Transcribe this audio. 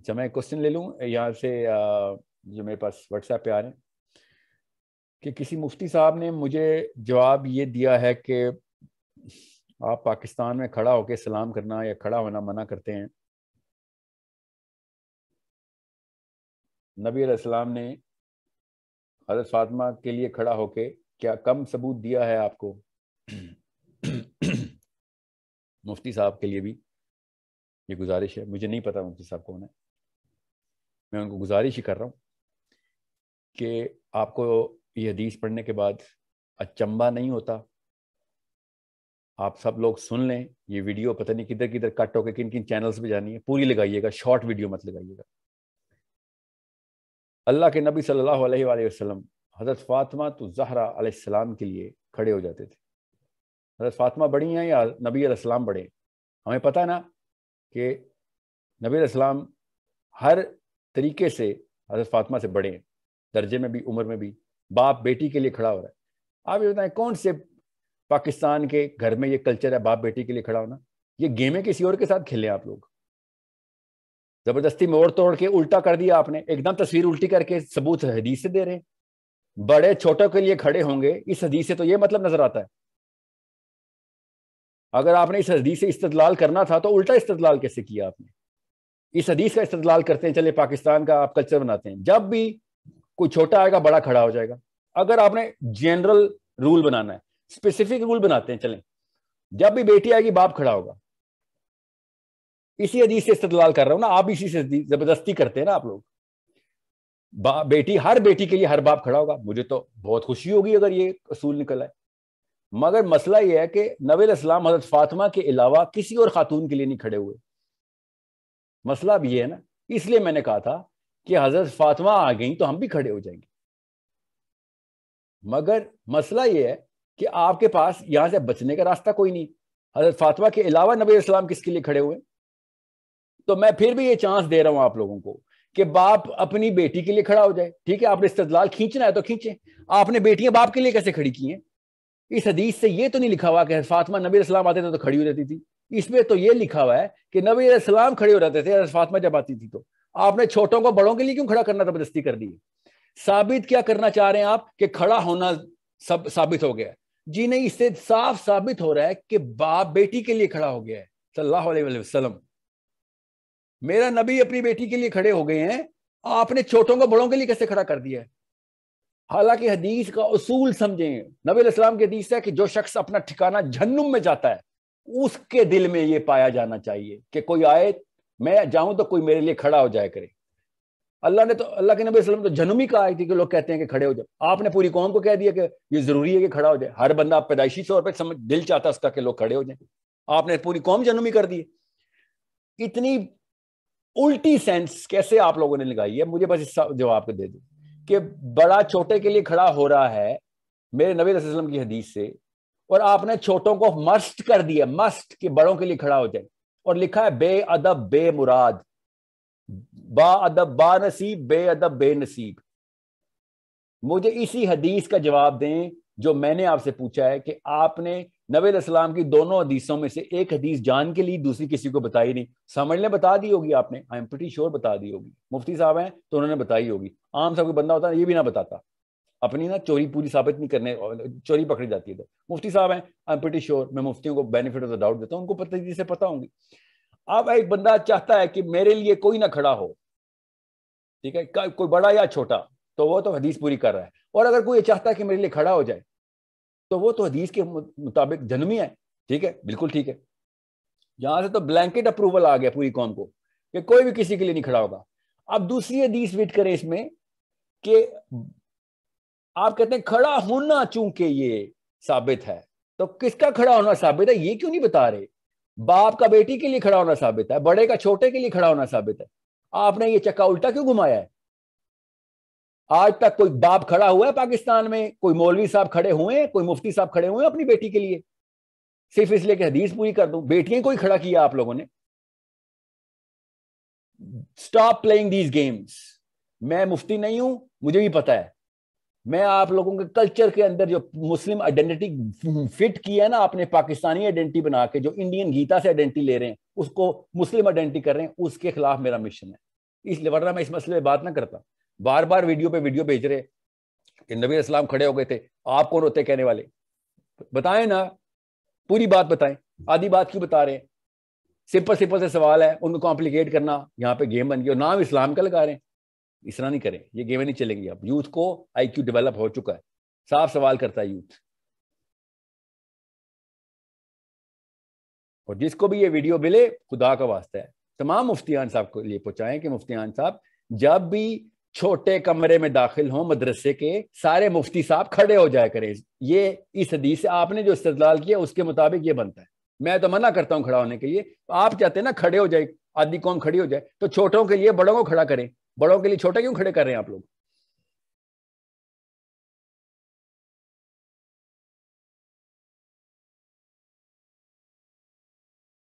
अच्छा मैं क्वेश्चन ले लू यहाँ से जो मेरे पास व्हाट्सएप पे आ रहे हैं कि किसी मुफ्ती साहब ने मुझे जवाब ये दिया है कि आप पाकिस्तान में खड़ा होकर सलाम करना या खड़ा होना मना करते हैं नबी सलाम ने हजरत फातमा के लिए खड़ा होके क्या कम सबूत दिया है आपको मुफ्ती साहब के लिए भी ये गुजारिश है मुझे नहीं पता मुफ्ती साहब कौन है मैं उनको गुजारिश ही कर रहा हूँ कि आपको ये हदीस पढ़ने के बाद अचंबा नहीं होता आप सब लोग सुन लें ये वीडियो पता नहीं किधर किधर कट होकर किन किन चैनल्स पे जानी है पूरी लगाइएगा शॉर्ट वीडियो मत लगाइएगा अल्लाह के नबी सल्लल्लाहु अलैहि वसल्लम हज़रत फातिमा तो जहरा के लिए खड़े हो जाते थे हजरत फातिमा बड़ी हैं या नबी अलैहिस्सलाम बड़े हैं हमें पता है ना कि नबी अलैहिस्सलाम हर तरीके से हजरत फातिमा से बड़े हैं दर्जे में भी उम्र में भी बाप बेटी के लिए खड़ा हो रहा है आप ये बताएं कौन से पाकिस्तान के घर में ये कल्चर है बाप बेटी के लिए खड़ा होना ये गेमें किसी और के साथ खेलें आप लोग जबरदस्ती मोड़ तोड़ के उल्टा कर दिया आपने एकदम तस्वीर उल्टी करके सबूत हदीस से दे रहे हैं बड़े छोटों के लिए खड़े होंगे इस हदीस से तो ये मतलब नजर आता है अगर आपने इस हदीस से इस्तलाल करना था तो उल्टा इस्तलाल कैसे किया आपने इस हदीस का इस्तलाल करते हैं चले पाकिस्तान का आप कल्चर बनाते हैं जब भी कोई छोटा आएगा बड़ा खड़ा हो जाएगा अगर आपने जनरल रूल बनाना है स्पेसिफिक रूल बनाते हैं चलें जब भी बेटी आएगी बाप खड़ा होगा इसी हदीस से इस्तलाल कर रहा हूं ना आप इसी से जबरदस्ती करते हैं ना आप लोग बेटी हर बेटी के लिए हर बाप खड़ा होगा मुझे तो बहुत खुशी होगी अगर ये असूल निकल आए मगर मसला यह है कि नवेल इस्लाम हजरत फातिमा के अलावा किसी और खातून के लिए नहीं खड़े हुए मसला भी है ना इसलिए मैंने कहा था कि हजरत फातिमा आ गई तो हम भी खड़े हो जाएंगे मगर मसला यह है कि आपके पास यहां से बचने का रास्ता कोई नहीं हजरत फातिमा के अलावा नबी इस्लाम किसके लिए खड़े हुए तो मैं फिर भी ये चांस दे रहा हूं आप लोगों को कि बाप अपनी बेटी के लिए खड़ा हो जाए ठीक है आपने इस्तलाल खींचना है तो खींचे आपने बेटियां बाप के लिए कैसे खड़ी की हैं इस हदीस से ये तो नहीं लिखा हुआ कि फातिमा नबी इस्लाम आते थे तो खड़ी हो जाती थी इसमें तो ये लिखा हुआ है कि नबी इस्लाम खड़े हो जाते थे फातिमा जब आती थी तो आपने छोटों को बड़ों के लिए क्यों खड़ा करना जबरदस्ती कर दी साबित क्या करना चाह रहे हैं आप कि खड़ा होना सब साबित हो गया जी नहीं इससे साफ साबित हो रहा है कि बाप बेटी के लिए खड़ा हो गया है सल्लाह वसलम मेरा नबी अपनी बेटी के लिए खड़े हो गए हैं आपने छोटों को बड़ों के लिए कैसे खड़ा कर दिया है हालांकि हदीस का असूल समझें नबी इस्लाम की हदीस है कि जो शख्स अपना ठिकाना झन्नुम में जाता है उसके दिल में ये पाया जाना चाहिए कि कोई आए मैं जाऊं तो कोई मेरे लिए खड़ा हो जाए करे अल्लाह ने तो अल्लाह के नबी वसल्लम तो जन्म ही कहा थी कि लोग कहते हैं कि खड़े हो जाए आपने पूरी कौम को कह दिया कि ये जरूरी है कि खड़ा हो जाए हर बंदा पैदाइशी तौर पर समझ दिल चाहता उसका कि लोग खड़े हो जाए आपने पूरी कौम जन्म ही कर दी इतनी उल्टी सेंस कैसे आप लोगों ने लगाई है मुझे बस इस जवाब को दे दें कि बड़ा छोटे के लिए खड़ा हो रहा है मेरे नबी नबीम की हदीस से और आपने छोटों को मस्त कर दिया मस्त कि बड़ों के लिए खड़ा हो जाए और लिखा है अदब बे मुराद बा अदब बा नसीब अदब बे नसीब मुझे इसी हदीस का जवाब दें जो मैंने आपसे पूछा है कि आपने नबी असलम की दोनों हदीसों में से एक हदीस जान के लिए दूसरी किसी को बताई नहीं समझ लें बता दी होगी आपने आई एम प्रटी श्योर बता दी होगी मुफ्ती साहब हैं तो उन्होंने बताई होगी आम साहब बंदा होता है ये भी ना बताता अपनी ना चोरी पूरी साबित नहीं करने चोरी पकड़ी जाती है मुफ्ती साहब हैं आई एम प्रटी श्योर मैं मुफ्तियों को बेनिफिट ऑफ द डाउट देता हूँ उनको पता से पता होंगी अब एक बंदा चाहता है कि मेरे लिए कोई ना खड़ा हो ठीक है कोई बड़ा या छोटा तो वो तो हदीस पूरी कर रहा है और अगर कोई चाहता है कि मेरे लिए खड़ा हो जाए तो वो तो हदीस के मुताबिक जन्मी है ठीक है बिल्कुल ठीक है यहां से तो ब्लैंकेट अप्रूवल आ गया पूरी कौम को कि कोई भी किसी के लिए नहीं खड़ा होगा अब दूसरी हदीस वीट करें इसमें कि आप कहते हैं खड़ा होना चूंकि ये साबित है तो किसका खड़ा होना साबित है ये क्यों नहीं बता रहे बाप का बेटी के लिए खड़ा होना साबित है बड़े का छोटे के लिए खड़ा होना साबित है आपने ये चक्का उल्टा क्यों घुमाया है आज तक कोई बाप खड़ा हुआ है पाकिस्तान में कोई मौलवी साहब खड़े हुए हैं कोई मुफ्ती साहब खड़े हुए हैं अपनी बेटी के लिए सिर्फ इसलिए कि हदीस पूरी कर दूं बेटियां कोई खड़ा किया आप लोगों ने स्टॉप प्लेइंग दीज गेम्स मैं मुफ्ती नहीं हूं मुझे भी पता है मैं आप लोगों के कल्चर के अंदर जो मुस्लिम आइडेंटिटी फिट की है ना आपने पाकिस्तानी आइडेंटिटी बना के जो इंडियन गीता से आइडेंटिटी ले रहे हैं उसको मुस्लिम आइडेंटिटी कर रहे हैं उसके खिलाफ मेरा मिशन है इसलिए वरना मैं इस मसले पर बात ना करता बार बार वीडियो पे वीडियो भेज रहे कि नबी इस्लाम खड़े हो गए थे आप कौन होते कहने वाले बताएं ना पूरी बात बताएं आधी बात क्यों बता रहे हैं सिंपल सिंपल से सवाल है उनको कॉम्प्लिकेट करना यहाँ पे गेम बन गया और नाम इस्लाम का लगा रहे हैं इसरा नहीं करें ये गेमें नहीं चलेंगी अब यूथ को आईक्यू डेवलप हो चुका है साफ सवाल करता है यूथ और जिसको भी ये वीडियो मिले खुदा का वास्ता है तमाम मुफ्तियान साहब को लिए पहुंचाएं कि मुफ्तियान साहब जब भी छोटे कमरे में दाखिल हों मदरसे के सारे मुफ्ती साहब खड़े हो जाए करें ये इस हदीस से आपने जो इस्तेदलाल किया उसके मुताबिक ये बनता है मैं तो मना करता हूँ खड़ा होने के लिए तो आप चाहते हैं ना खड़े हो जाए आदि कौम खड़ी हो जाए तो छोटों के लिए बड़ों को खड़ा करें बड़ों के लिए छोटे क्यों खड़े कर रहे हैं आप लोग